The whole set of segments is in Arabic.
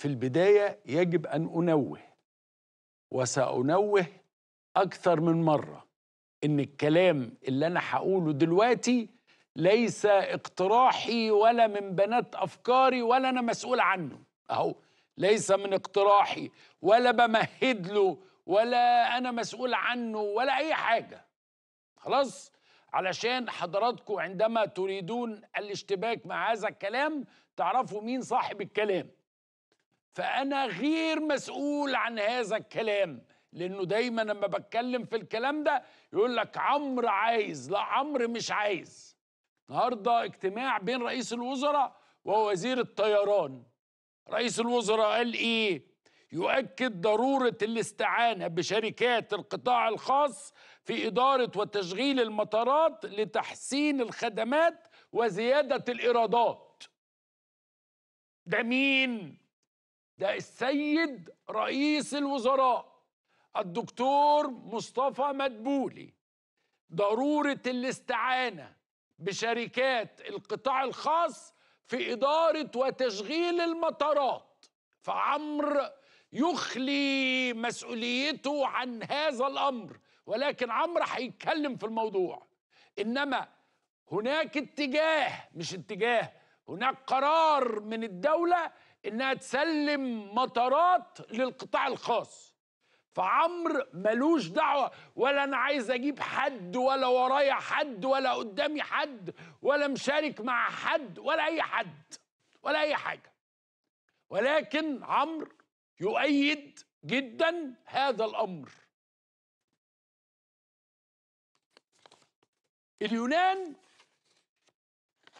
في البداية يجب أن أنوه وسأنوه أكثر من مرة إن الكلام اللي أنا هقوله دلوقتي ليس اقتراحي ولا من بنات أفكاري ولا أنا مسؤول عنه أهو ليس من اقتراحي ولا بمهد له ولا أنا مسؤول عنه ولا أي حاجة خلاص علشان حضراتكم عندما تريدون الاشتباك مع هذا الكلام تعرفوا مين صاحب الكلام فأنا غير مسؤول عن هذا الكلام لأنه دايما لما بتكلم في الكلام ده يقول لك عمرو عايز لا عمرو مش عايز النهارده اجتماع بين رئيس الوزراء ووزير الطيران رئيس الوزراء قال إيه؟ يؤكد ضرورة الاستعانة بشركات القطاع الخاص في إدارة وتشغيل المطارات لتحسين الخدمات وزيادة الإيرادات ده مين؟ ده السيد رئيس الوزراء الدكتور مصطفى مدبولي ضروره الاستعانه بشركات القطاع الخاص في اداره وتشغيل المطارات فعمر يخلي مسؤوليته عن هذا الامر ولكن عمر هيتكلم في الموضوع انما هناك اتجاه مش اتجاه هناك قرار من الدوله انها تسلم مطارات للقطاع الخاص فعمر ملوش دعوه ولا انا عايز اجيب حد ولا ورايا حد ولا قدامي حد ولا مشارك مع حد ولا اي حد ولا اي حاجه ولكن عمر يؤيد جدا هذا الامر اليونان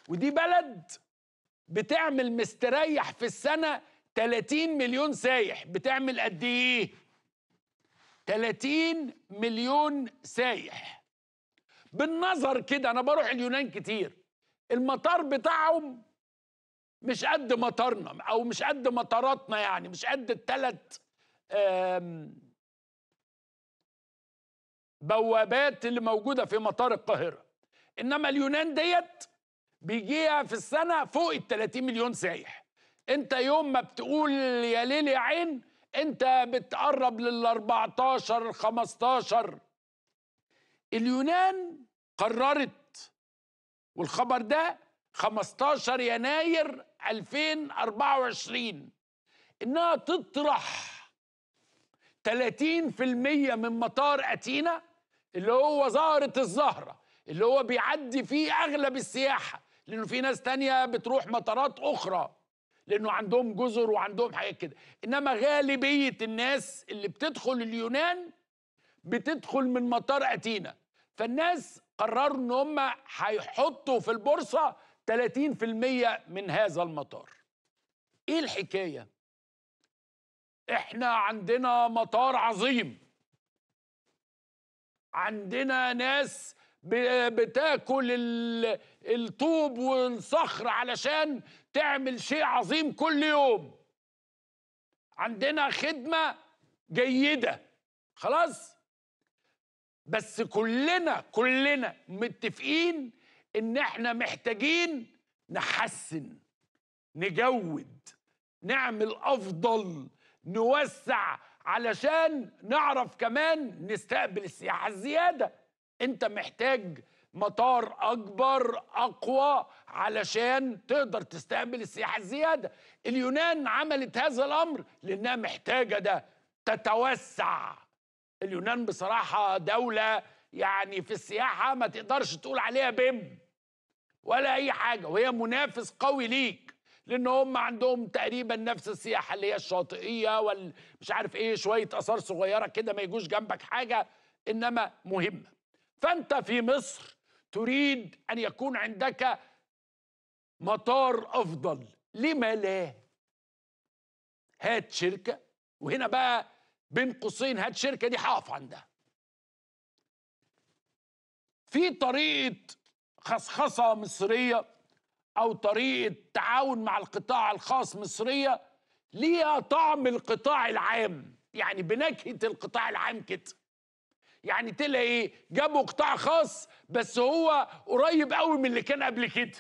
ودي بلد بتعمل مستريح في السنه 30 مليون سايح بتعمل قد ايه 30 مليون سايح بالنظر كده انا بروح اليونان كتير المطار بتاعهم مش قد مطارنا او مش قد مطاراتنا يعني مش قد التلت بوابات اللي موجوده في مطار القاهره انما اليونان ديت بيجيها في السنه فوق ال 30 مليون سايح انت يوم ما بتقول يا ليل يا عين انت بتقرب لل 14 15 اليونان قررت والخبر ده 15 يناير 2024 انها تطرح 30% من مطار اتينا اللي هو زهره الزهره اللي هو بيعدي فيه اغلب السياحه لانه في ناس تانية بتروح مطارات اخرى لانه عندهم جزر وعندهم حاجات كده انما غالبيه الناس اللي بتدخل اليونان بتدخل من مطار اتينا فالناس قرروا ان هم هيحطوا في البورصه 30% من هذا المطار ايه الحكايه احنا عندنا مطار عظيم عندنا ناس بتاكل الطوب والصخر علشان تعمل شيء عظيم كل يوم عندنا خدمة جيدة خلاص بس كلنا كلنا متفقين ان احنا محتاجين نحسن نجود نعمل افضل نوسع علشان نعرف كمان نستقبل السياحه الزياده انت محتاج مطار اكبر اقوى علشان تقدر تستقبل السياحه الزياده اليونان عملت هذا الامر لانها محتاجه ده تتوسع اليونان بصراحه دوله يعني في السياحه ما تقدرش تقول عليها بيم ولا اي حاجه وهي منافس قوي ليك لان هم عندهم تقريبا نفس السياحه اللي هي الشاطئيه والمش عارف ايه شويه اثار صغيره كده ما يجوش جنبك حاجه انما مهمه فانت في مصر تريد أن يكون عندك مطار أفضل لما لا هات شركة وهنا بقى بين قوسين هات شركة دي هقف عندها في طريقة خصخصة مصرية أو طريقة تعاون مع القطاع الخاص مصرية ليها طعم القطاع العام يعني بنكهة القطاع العام كده يعني طلع ايه جابوا قطاع خاص بس هو قريب قوي من اللي كان قبل كده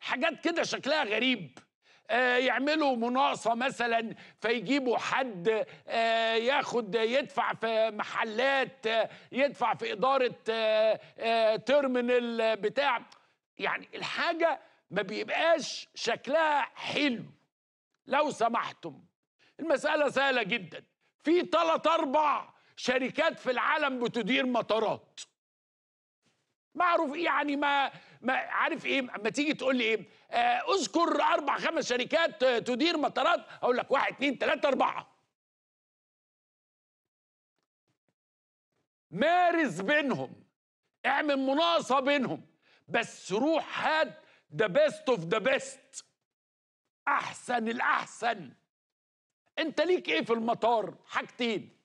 حاجات كده شكلها غريب آه يعملوا مناقصة مثلا فيجيبوا حد آه ياخد يدفع في محلات آه يدفع في إدارة تيرمينال آه، آه، بتاع يعني الحاجة ما بيبقاش شكلها حلو لو سمحتم المسألة سهلة جدا في ثلاث أربع شركات في العالم بتدير مطارات معروف إيه يعني ما, ما عارف ايه ما تيجي تقول لي ايه آه، اذكر اربع خمس شركات تدير مطارات اقول لك واحد اثنين ثلاثه اربعه مارس بينهم اعمل مناقصه بينهم بس روح هات ذا بيست اوف ذا بيست احسن الاحسن انت ليك ايه في المطار حاجتين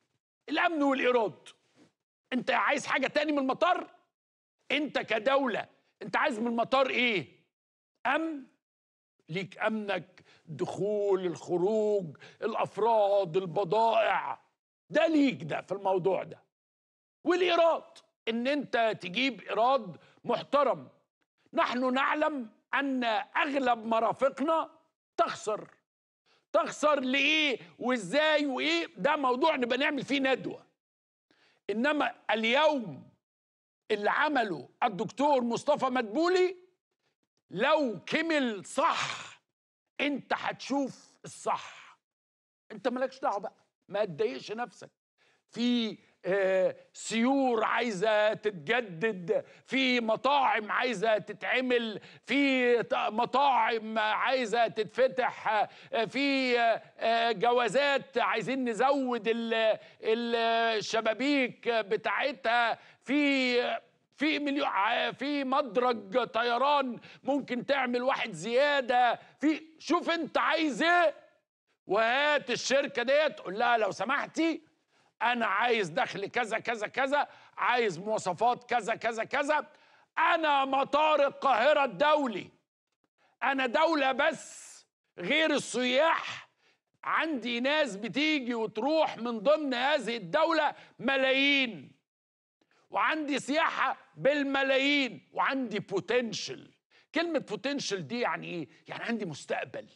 الامن والايراد انت عايز حاجه تاني من المطار انت كدوله انت عايز من المطار ايه امن ليك امنك دخول الخروج الافراد البضائع ده ليك ده في الموضوع ده والايراد ان انت تجيب ايراد محترم نحن نعلم ان اغلب مرافقنا تخسر تخسر ليه وإزاي وإيه ده موضوع نبقى نعمل فيه ندوة إنما اليوم اللي عمله الدكتور مصطفى مدبولي لو كمل صح أنت هتشوف الصح أنت مالكش دعوة بقى ما تضايقش نفسك في آه، سيور عايزه تتجدد في مطاعم عايزه تتعمل في مطاعم عايزه تتفتح آه، في آه، جوازات عايزين نزود الشبابيك بتاعتها في في مليون في مدرج طيران ممكن تعمل واحد زياده في شوف انت عايز ايه وهات الشركه ديت قول لها لو سمحتي انا عايز دخل كذا كذا كذا عايز مواصفات كذا كذا كذا انا مطار القاهره الدولي انا دوله بس غير السياح عندي ناس بتيجي وتروح من ضمن هذه الدوله ملايين وعندي سياحه بالملايين وعندي بوتنشل كلمه بوتنشل دي يعني ايه يعني عندي مستقبل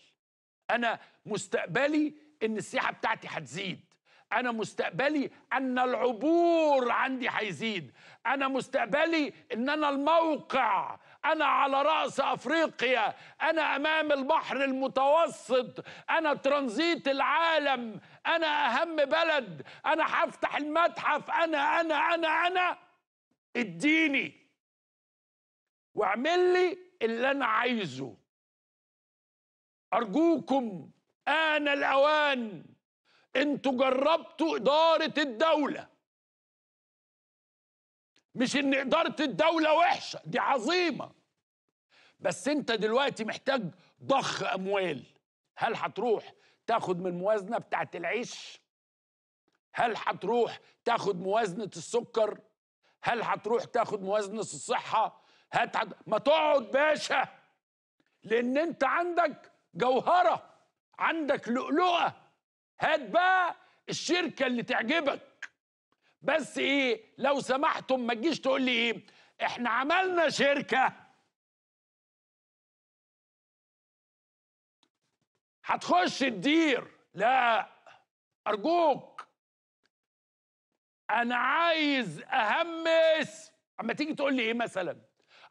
انا مستقبلي ان السياحه بتاعتي هتزيد أنا مستقبلي أن العبور عندي هيزيد أنا مستقبلي أن أنا الموقع أنا على رأس أفريقيا أنا أمام البحر المتوسط أنا ترانزيت العالم أنا أهم بلد أنا حفتح المتحف أنا أنا أنا أنا اديني واعمل لي اللي أنا عايزه أرجوكم آن الأوان انتوا جربتوا إدارة الدولة مش إن إدارة الدولة وحشة دي عظيمة بس أنت دلوقتي محتاج ضخ أموال هل هتروح تاخد من الموازنة بتاعت العيش؟ هل هتروح تاخد موازنة السكر؟ هل هتروح تاخد موازنة الصحة؟ هات هت... ما تقعد باشا لأن أنت عندك جوهرة عندك لؤلؤة هات بقى الشركه اللي تعجبك بس ايه لو سمحتم ما تجيش تقول لي ايه احنا عملنا شركه هتخش تدير لا ارجوك انا عايز اهم اسم اما تيجي تقول لي ايه مثلا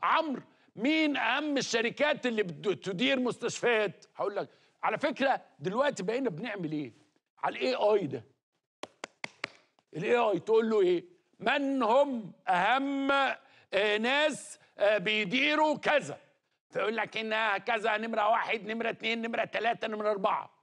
عمرو مين اهم الشركات اللي بتدير مستشفيات هقول لك على فكره دلوقتي بقينا بنعمل ايه على الاي اي ده الاي اي تقول له ايه من هم اهم آه، ناس آه، بيديروا كذا فيقول لك انها كذا نمره واحد نمره اتنين نمره ثلاثة نمره اربعه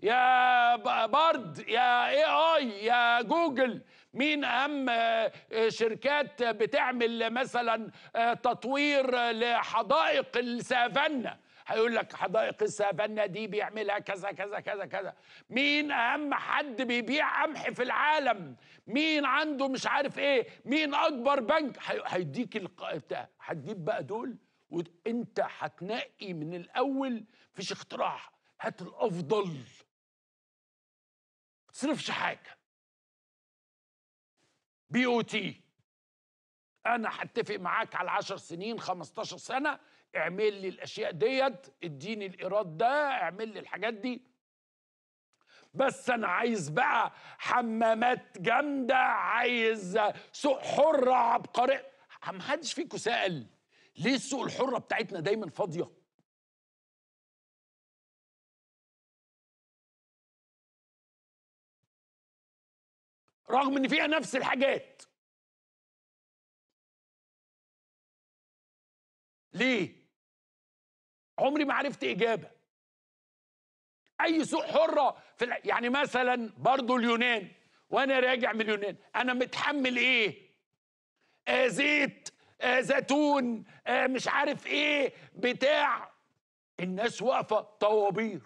يا بارد يا اي اي يا جوجل مين اهم آه، شركات بتعمل مثلا تطوير لحدائق السافانا هيقول لك حدائق السافانا دي بيعملها كذا كذا كذا كذا مين اهم حد بيبيع قمح في العالم مين عنده مش عارف ايه مين اكبر بنك هيديك الق... هتجيب بقى دول وانت هتنقي من الاول مفيش اختراع هات الافضل ما تصرفش حاجه بي او تي انا هتفق معاك على 10 سنين 15 سنه اعمل لي الاشياء ديت اديني الايراد ده اعمل لي الحاجات دي بس انا عايز بقى حمامات جامده عايز سوق حره عبقريه محدش فيكم سال ليه السوق الحره بتاعتنا دايما فاضيه رغم ان فيها نفس الحاجات ليه عمري ما عرفت اجابه اي سوق حره في يعني مثلا برضو اليونان وانا راجع من اليونان انا متحمل ايه آه زيت آه زيتون آه مش عارف ايه بتاع الناس واقفه طوابير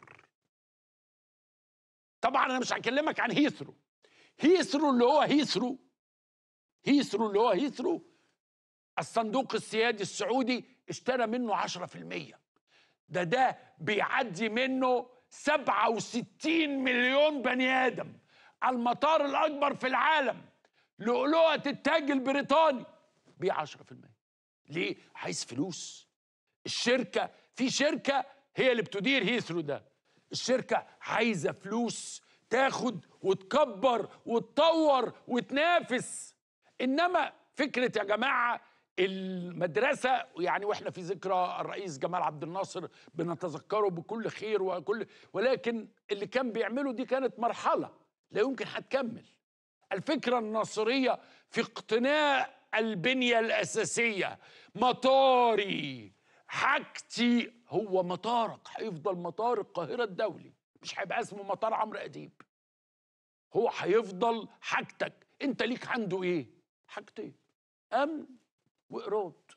طبعا انا مش هكلمك عن هيثرو هيثرو اللي هو هيثرو هيثرو اللي هو هيثرو الصندوق السيادي السعودي اشترى منه 10% ده ده بيعدي منه 67 مليون بني آدم المطار الأكبر في العالم لؤلؤة التاج البريطاني بيع 10% ليه؟ عايز فلوس الشركة في شركة هي اللي بتدير هيثرو ده الشركة عايزة فلوس تاخد وتكبر وتطور وتنافس إنما فكرة يا جماعة المدرسة يعني وإحنا في ذكرى الرئيس جمال عبد الناصر بنتذكره بكل خير وكل ولكن اللي كان بيعمله دي كانت مرحلة لا يمكن هتكمل الفكرة الناصرية في اقتناء البنية الأساسية مطاري حاجتي هو مطارك هيفضل مطار القاهرة الدولي مش هيبقى اسمه مطار عمرو أديب هو هيفضل حاجتك انت ليك عنده ايه حاجتين امن وقراط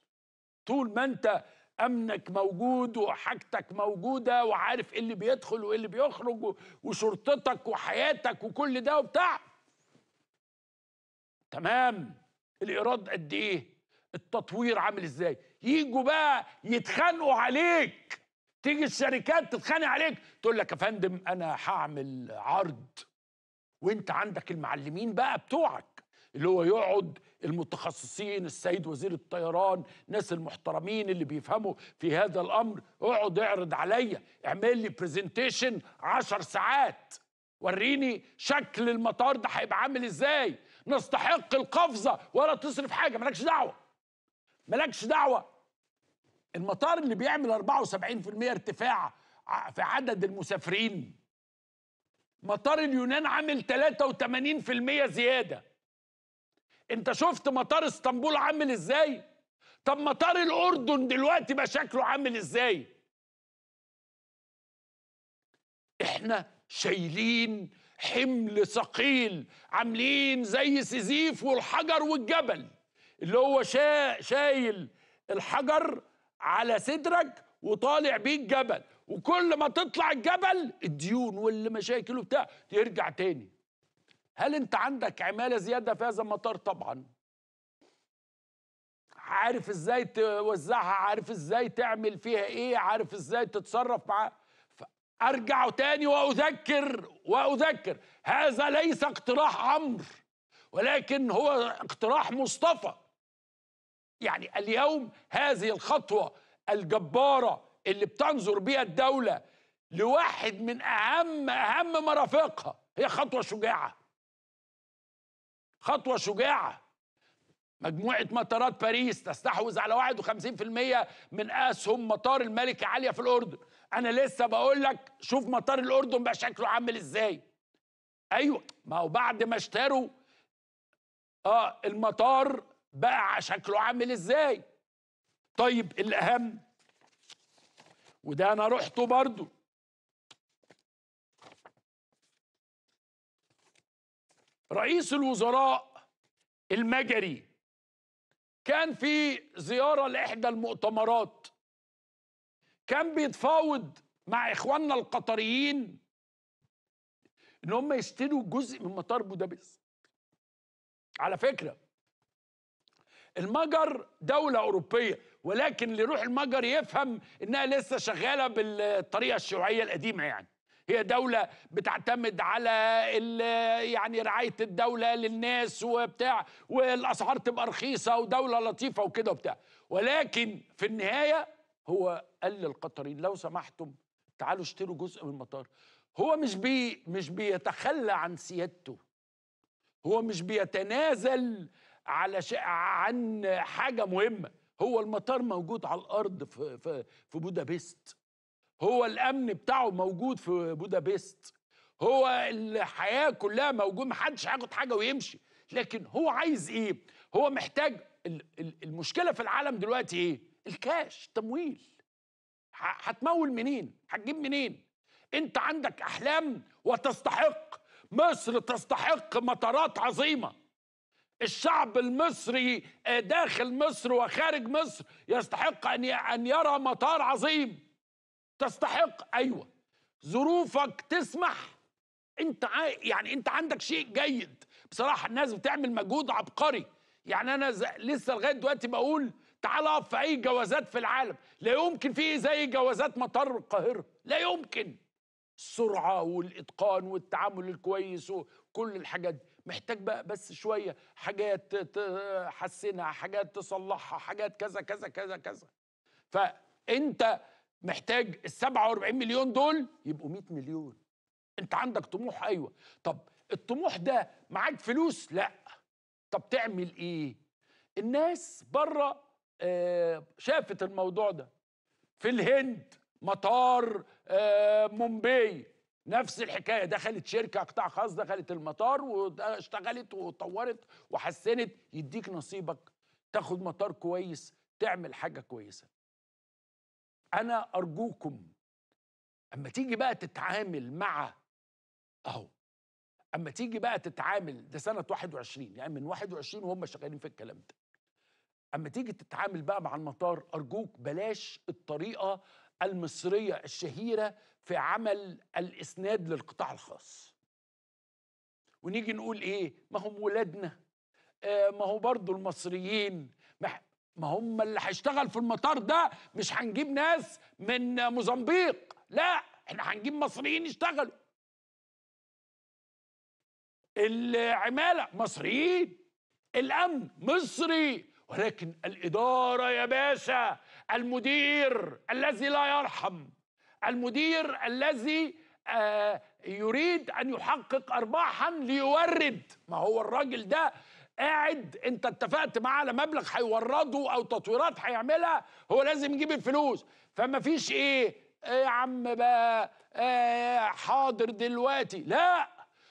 طول ما انت امنك موجود وحاجتك موجوده وعارف ايه اللي بيدخل وايه اللي بيخرج وشرطتك وحياتك وكل ده وبتاع تمام الايراد قد ايه التطوير عامل ازاي يجوا بقى يتخانقوا عليك تيجي الشركات تتخانق عليك تقول لك يا فندم انا هعمل عرض وانت عندك المعلمين بقى بتوعك اللي هو يقعد المتخصصين السيد وزير الطيران ناس المحترمين اللي بيفهموا في هذا الامر اقعد اعرض عليا اعمل لي برزنتيشن 10 ساعات وريني شكل المطار ده هيبقى عامل ازاي نستحق القفزه ولا تصرف حاجه مالكش دعوه مالكش دعوه المطار اللي بيعمل 74% ارتفاع في عدد المسافرين مطار اليونان عامل 83% زياده انت شفت مطار اسطنبول عامل ازاي طب مطار الاردن دلوقتي بقى شكله عامل ازاي احنا شايلين حمل ثقيل عاملين زي سيزيف والحجر والجبل اللي هو شا... شايل الحجر على صدرك وطالع بيه الجبل وكل ما تطلع الجبل الديون والمشاكل وبتاع ترجع تاني هل انت عندك عماله زياده في هذا المطار طبعا عارف ازاي توزعها عارف ازاي تعمل فيها ايه عارف ازاي تتصرف معاها ارجع تاني واذكر واذكر هذا ليس اقتراح عمرو ولكن هو اقتراح مصطفى يعني اليوم هذه الخطوه الجباره اللي بتنظر بيها الدوله لواحد من اهم اهم مرافقها هي خطوه شجاعه خطوة شجاعة مجموعة مطارات باريس تستحوذ على 51% من أسهم مطار الملكة عالية في الأردن أنا لسه بقول لك شوف مطار الأردن بقى شكله عامل إزاي أيوة ما هو بعد ما اشتروا آه المطار بقى شكله عامل إزاي طيب الأهم وده أنا رحته برضه رئيس الوزراء المجري كان في زياره لاحدى المؤتمرات كان بيتفاوض مع اخواننا القطريين ان هم يشتروا جزء من مطار بودابست على فكره المجر دولة أوروبية ولكن اللي يروح المجر يفهم إنها لسه شغالة بالطريقة الشيوعية القديمة يعني هي دولة بتعتمد على يعني رعاية الدولة للناس وبتاع والأسعار تبقى رخيصة ودولة لطيفة وكده وبتاع ولكن في النهاية هو قال للقطريين لو سمحتم تعالوا اشتروا جزء من المطار هو مش بي مش بيتخلى عن سيادته هو مش بيتنازل على ش... عن حاجه مهمه هو المطار موجود على الارض في في, في بودابست هو الامن بتاعه موجود في بودابست هو الحياه كلها موجود محدش هياخد حاجه ويمشي لكن هو عايز ايه هو محتاج المشكله في العالم دلوقتي ايه الكاش تمويل هتمول منين هتجيب منين انت عندك احلام وتستحق مصر تستحق مطارات عظيمه الشعب المصري آه، داخل مصر وخارج مصر يستحق ان ان يرى مطار عظيم تستحق ايوه ظروفك تسمح انت يعني انت عندك شيء جيد بصراحه الناس بتعمل مجهود عبقري يعني انا لسه لغايه دلوقتي بقول تعال اقف في اي جوازات في العالم لا يمكن في زي جوازات مطار القاهره لا يمكن السرعه والاتقان والتعامل الكويس وكل الحاجات دي محتاج بقى بس شويه حاجات تحسنها حاجات تصلحها حاجات كذا كذا كذا كذا فانت محتاج ال 47 مليون دول يبقوا 100 مليون انت عندك طموح ايوه طب الطموح ده معاك فلوس لا طب تعمل ايه الناس بره آه شافت الموضوع ده في الهند مطار آه مومباي نفس الحكايه دخلت شركه قطاع خاص دخلت المطار واشتغلت وطورت وحسنت يديك نصيبك تاخد مطار كويس تعمل حاجه كويسه انا ارجوكم اما تيجي بقى تتعامل مع اهو اما تيجي بقى تتعامل ده سنه 21 يعني من 21 وهم شغالين في الكلام ده اما تيجي تتعامل بقى مع المطار ارجوك بلاش الطريقه المصريه الشهيره في عمل الاسناد للقطاع الخاص ونيجي نقول ايه ما هم ولادنا آه ما هو برضو المصريين ما هم اللي هيشتغل في المطار ده مش هنجيب ناس من موزمبيق لا احنا هنجيب مصريين يشتغلوا العماله مصريين الامن مصري ولكن الاداره يا باشا المدير الذي لا يرحم المدير الذي آه، يريد ان يحقق ارباحا ليورد ما هو الراجل ده قاعد انت اتفقت معاه على مبلغ هيورده او تطويرات هيعملها هو لازم يجيب الفلوس فما فيش ايه, ايه يا عم بقى ايه حاضر دلوقتي لا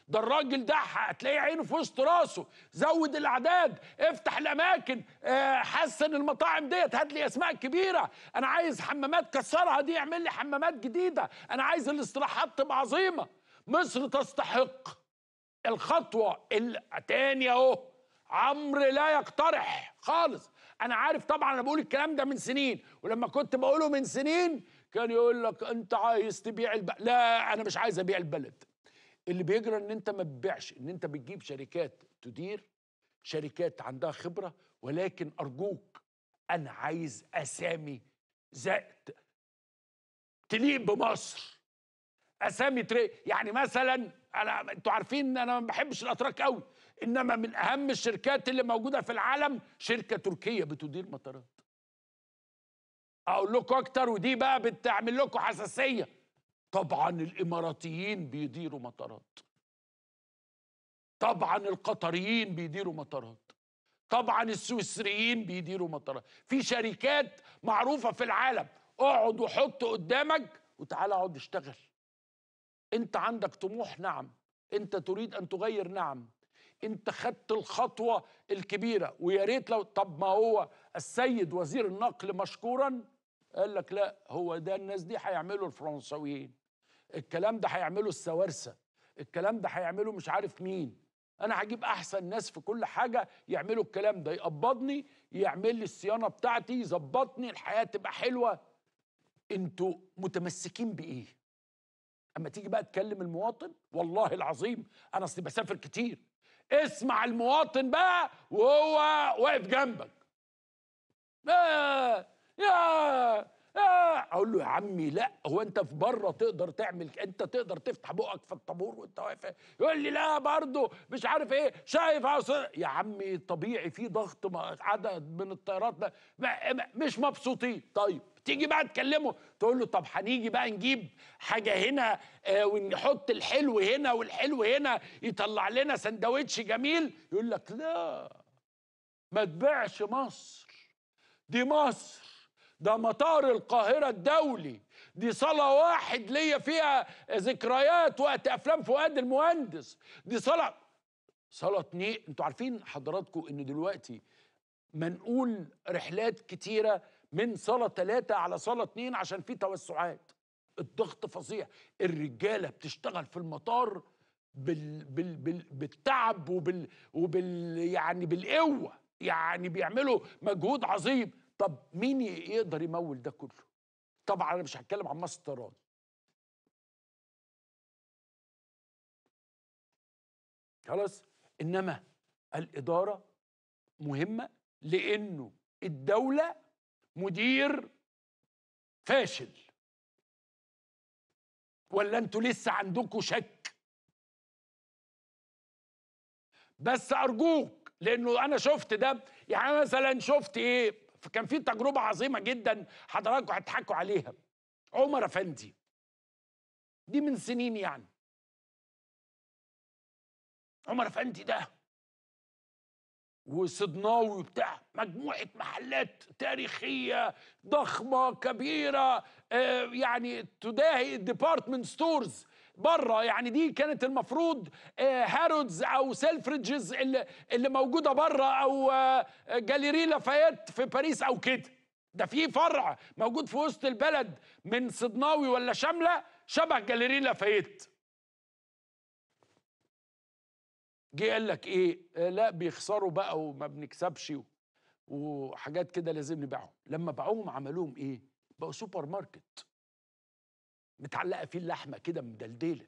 ده الراجل ده هتلاقيه عينه في وسط راسه زود الاعداد افتح الاماكن اه حسن المطاعم ديت هات لي اسماء كبيره انا عايز حمامات كسرها دي اعمل لي حمامات جديده انا عايز الاستراحات تبقى عظيمه مصر تستحق الخطوه التانية اهو عمرو لا يقترح خالص انا عارف طبعا انا بقول الكلام ده من سنين ولما كنت بقوله من سنين كان يقول لك انت عايز تبيع البلد لا انا مش عايز ابيع البلد اللي بيجرى ان انت ما تبيعش ان انت بتجيب شركات تدير شركات عندها خبره ولكن ارجوك انا عايز اسامي زائد تليق بمصر اسامي تري يعني مثلا انا انتوا عارفين انا ما بحبش الاتراك قوي انما من اهم الشركات اللي موجوده في العالم شركه تركيه بتدير مطارات اقول لكم اكتر ودي بقى بتعمل لكم حساسيه طبعا الاماراتيين بيديروا مطارات طبعا القطريين بيديروا مطارات طبعا السويسريين بيديروا مطارات في شركات معروفه في العالم اقعد وحط قدامك وتعالى اقعد اشتغل انت عندك طموح نعم انت تريد ان تغير نعم انت خدت الخطوه الكبيره ويا ريت لو طب ما هو السيد وزير النقل مشكورا قال لك لا هو ده الناس دي هيعملوا الفرنساويين الكلام ده هيعملوا السوارسه الكلام ده هيعملوا مش عارف مين انا هجيب احسن ناس في كل حاجه يعملوا الكلام ده يقبضني يعمل لي الصيانه بتاعتي يظبطني الحياه تبقى حلوه انتوا متمسكين بايه اما تيجي بقى تكلم المواطن والله العظيم انا اصلي بسافر كتير اسمع المواطن بقى وهو واقف جنبك آه يا آه اقول له يا عمي لا هو انت في بره تقدر تعمل انت تقدر تفتح بقك في الطابور وانت واقف يقول لي لا برضه مش عارف ايه شايف يا عمي طبيعي في ضغط عدد من الطيارات ده مش مبسوطين طيب تيجي بقى تكلمه تقول له طب هنيجي بقى نجيب حاجه هنا آه ونحط الحلو هنا والحلو هنا يطلع لنا سندوتش جميل يقول لك لا ما تبيعش مصر دي مصر ده مطار القاهرة الدولي دي صلاة واحد ليا فيها ذكريات وقت أفلام فؤاد المهندس دي صلاة صلاة اتنين انتوا عارفين حضراتكم ان دلوقتي منقول رحلات كتيرة من صاله ثلاثه على صاله اثنين عشان في توسعات الضغط فظيع الرجاله بتشتغل في المطار بال بال بال بالتعب وبال وبال يعني بالقوه يعني بيعملوا مجهود عظيم طب مين يقدر يمول ده كله طبعا انا مش هتكلم عن مستران خلاص انما الاداره مهمه لانه الدوله مدير فاشل ولا انتوا لسه عندكم شك بس ارجوك لانه انا شفت ده يعني مثلا شفت ايه كان في تجربه عظيمه جدا حضراتكم هتضحكوا عليها عمر افندي دي من سنين يعني عمر افندي ده وصدناوي وبتاع مجموعة محلات تاريخية ضخمة كبيرة آه، يعني تداهي الديبارتمنت ستورز بره يعني دي كانت المفروض هارودز آه، او سيلفريدجز اللي, اللي موجودة بره او جاليري آه، لافايت في باريس او كده ده في فرع موجود في وسط البلد من صدناوي ولا شامله شبه جاليري لافايت جه قال لك ايه آه، لا بيخسروا بقى وما بنكسبش وحاجات كده لازم نبيعهم لما باعوهم عملوهم ايه بقوا سوبر ماركت متعلقه فيه اللحمه كده مدلدله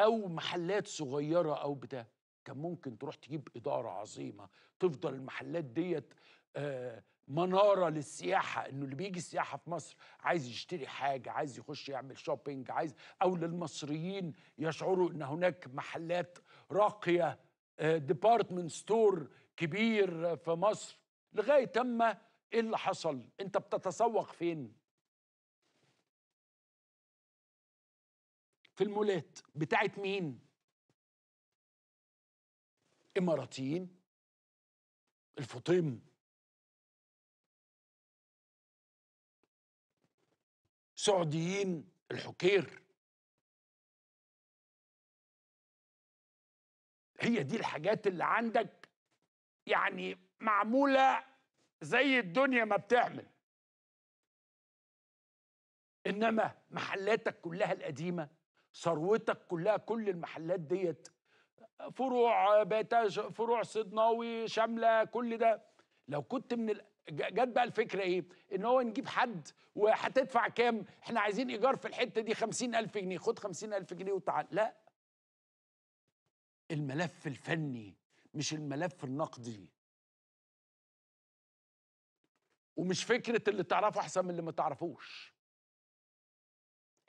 او محلات صغيره او بتاع كان ممكن تروح تجيب اداره عظيمه تفضل المحلات ديت آه، مناره للسياحه انه اللي بيجي السياحه في مصر عايز يشتري حاجه عايز يخش يعمل شوبينج عايز او للمصريين يشعروا ان هناك محلات راقيه ديبارتمنت آه، ستور كبير في مصر لغايه اما ايه اللي حصل انت بتتسوق فين في المولات بتاعت مين اماراتيين الفطيم سعوديين الحكير هي دي الحاجات اللي عندك يعني معمولة زي الدنيا ما بتعمل إنما محلاتك كلها القديمة ثروتك كلها كل المحلات ديت فروع بيتاج فروع صدناوي شاملة كل ده لو كنت من ال... جت بقى الفكرة إيه إن هو نجيب حد وهتدفع كام إحنا عايزين إيجار في الحتة دي خمسين ألف جنيه خد خمسين ألف جنيه وتعال لا الملف الفني مش الملف النقدي ومش فكرة اللي تعرفه أحسن من اللي ما تعرفوش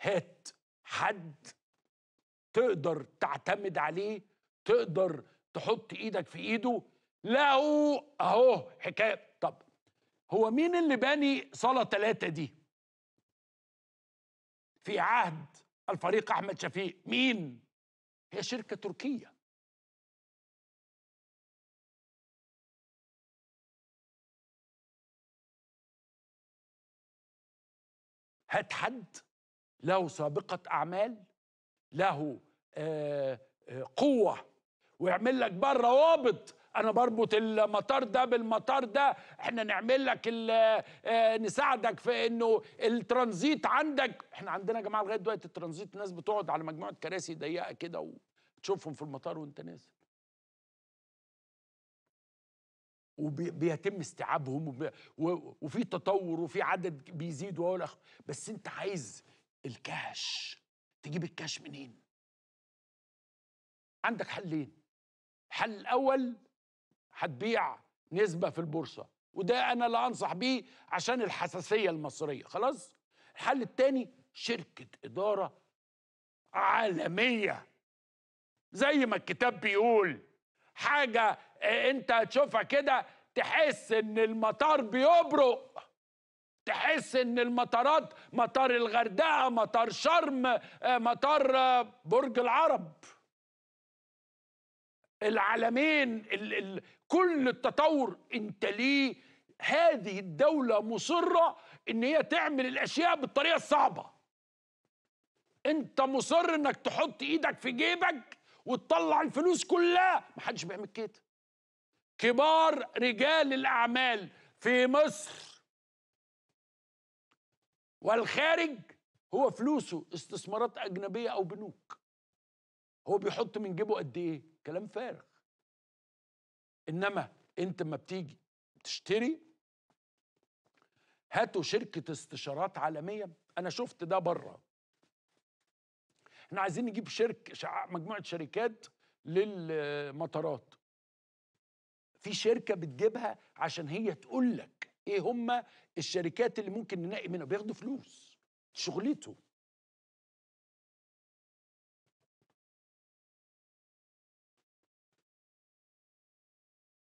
هات حد تقدر تعتمد عليه تقدر تحط ايدك في ايده لو اهو حكايه طب هو مين اللي باني صاله ثلاثه دي في عهد الفريق احمد شفيق مين هي شركه تركيه هات حد له سابقة أعمال له آه، آه، قوة ويعمل لك بقى الروابط انا بربط المطار ده بالمطار ده احنا نعمل لك آه، نساعدك في انه الترانزيت عندك احنا عندنا يا جماعه لغايه دلوقتي الترانزيت ناس بتقعد على مجموعه كراسي ضيقه كده وتشوفهم في المطار وانت نازل وبيتم استيعابهم وفي تطور وفي عدد بيزيد وهو بس انت عايز الكاش تجيب الكاش منين عندك حلين حل الاول هتبيع نسبه في البورصه وده انا لا انصح بيه عشان الحساسيه المصريه خلاص الحل الثاني شركه اداره عالميه زي ما الكتاب بيقول حاجه آه، انت تشوفها كده تحس ان المطار بيبرق تحس ان المطارات مطار الغردقه مطار شرم آه، مطار آه، برج العرب العالمين ال ال كل التطور انت ليه هذه الدولة مصرة ان هي تعمل الاشياء بالطريقة الصعبة انت مصر انك تحط ايدك في جيبك وتطلع الفلوس كلها محدش بيعمل كده كبار رجال الأعمال في مصر والخارج هو فلوسه استثمارات أجنبية أو بنوك هو بيحط من جيبه قد إيه كلام فارغ إنما أنت ما بتيجي تشتري هاتوا شركة استشارات عالمية أنا شفت ده بره احنا عايزين نجيب شرك مجموعه شركات للمطارات في شركه بتجيبها عشان هي تقول لك ايه هم الشركات اللي ممكن ننقي منها بياخدوا فلوس شغلته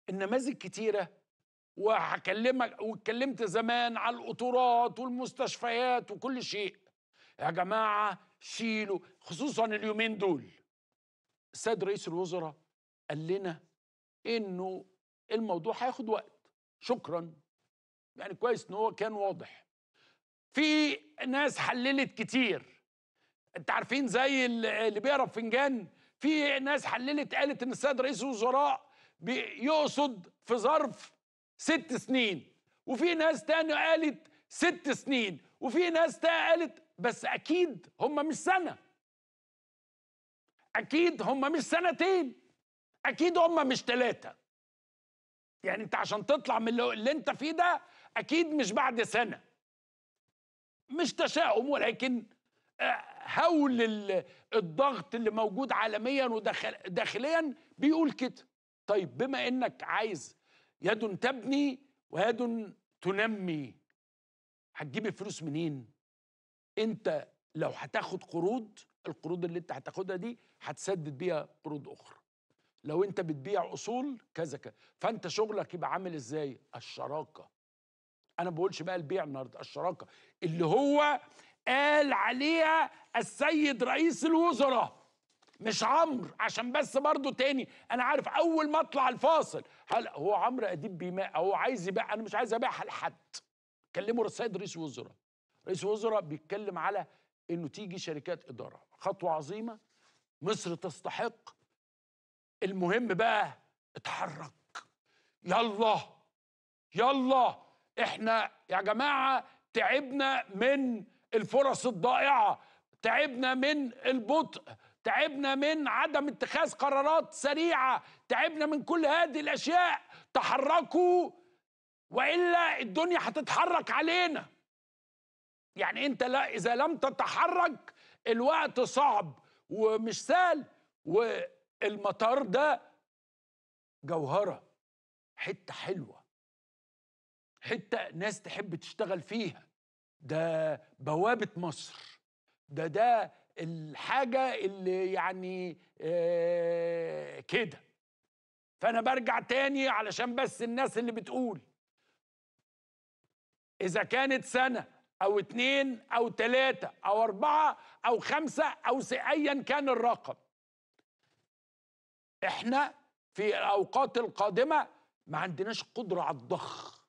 النماذج كتيره وهكلمك واتكلمت زمان على القطورات والمستشفيات وكل شيء يا جماعه شيلوا خصوصا اليومين دول السيد رئيس الوزراء قال لنا انه الموضوع هياخد وقت شكرا يعني كويس ان هو كان واضح في ناس حللت كتير انت عارفين زي اللي بيقرا فنجان في ناس حللت قالت ان السيد رئيس الوزراء بيقصد في ظرف ست سنين وفي ناس تانية قالت ست سنين وفي ناس تانية قالت بس اكيد هم مش سنه اكيد هم مش سنتين اكيد هم مش ثلاثه يعني انت عشان تطلع من اللي انت فيه ده اكيد مش بعد سنه مش تشاؤم ولكن آه، هول الضغط اللي موجود عالميا وداخليا بيقول كده طيب بما انك عايز يد تبني ويد تنمي هتجيب الفلوس منين انت لو هتاخد قروض القروض اللي انت هتاخدها دي هتسدد بيها قروض اخرى لو انت بتبيع اصول كذا كذا فانت شغلك يبقى عامل ازاي الشراكه انا ما بقولش بقى البيع النهارده الشراكه اللي هو قال عليها السيد رئيس الوزراء مش عمرو عشان بس برضه تاني انا عارف اول ما اطلع الفاصل هل هو عمرو اديب بيما هو عايز يبيع انا مش عايز ابيعها لحد كلمه السيد رئيس الوزراء رئيس الوزراء بيتكلم على انه تيجي شركات اداره خطوه عظيمه مصر تستحق المهم بقى اتحرك يلا يلا احنا يا جماعه تعبنا من الفرص الضائعه تعبنا من البطء تعبنا من عدم اتخاذ قرارات سريعه تعبنا من كل هذه الاشياء تحركوا والا الدنيا هتتحرك علينا يعني انت لا اذا لم تتحرك الوقت صعب ومش سهل والمطار ده جوهره حته حلوه حته ناس تحب تشتغل فيها ده بوابه مصر ده ده الحاجه اللي يعني آه كده فانا برجع تاني علشان بس الناس اللي بتقول اذا كانت سنه او اتنين او تلاتة او اربعة او خمسة او ايا كان الرقم احنا في الاوقات القادمة ما عندناش قدرة على الضخ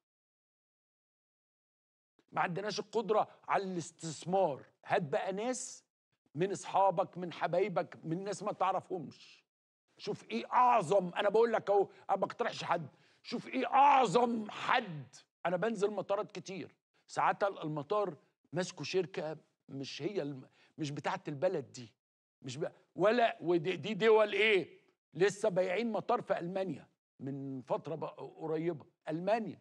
ما عندناش القدرة على الاستثمار هات بقى ناس من اصحابك من حبايبك من ناس ما تعرفهمش شوف ايه اعظم انا بقول لك اهو انا ما بقترحش حد شوف ايه اعظم حد انا بنزل مطارات كتير ساعات المطار ماسكه شركه مش هي الم... مش بتاعه البلد دي مش ب... ولا ودي دي دول ايه لسه بايعين مطار في المانيا من فتره قريبه المانيا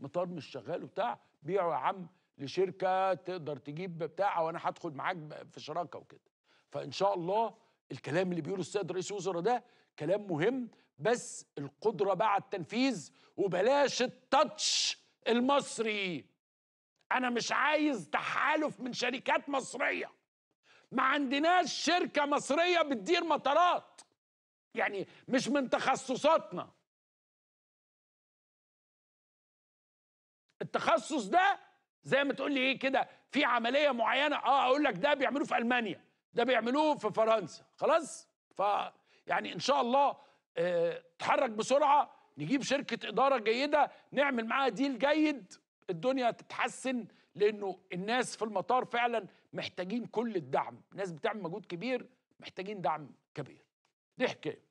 مطار مش شغال وبتاع بيعوا يا عم لشركه تقدر تجيب بتاع وانا هدخل معاك في شراكه وكده فان شاء الله الكلام اللي بيقوله السيد رئيس الوزراء ده كلام مهم بس القدره بقى على التنفيذ وبلاش التاتش المصري انا مش عايز تحالف من شركات مصريه ما عندناش شركه مصريه بتدير مطارات يعني مش من تخصصاتنا التخصص ده زي ما تقول لي ايه كده في عمليه معينه اه اقول لك ده بيعملوه في المانيا ده بيعملوه في فرنسا خلاص ف يعني ان شاء الله اه تحرك بسرعه نجيب شركه اداره جيده نعمل معاها ديل جيد الدنيا تتحسن لانه الناس في المطار فعلا محتاجين كل الدعم ناس بتعمل مجهود كبير محتاجين دعم كبير دي حكايه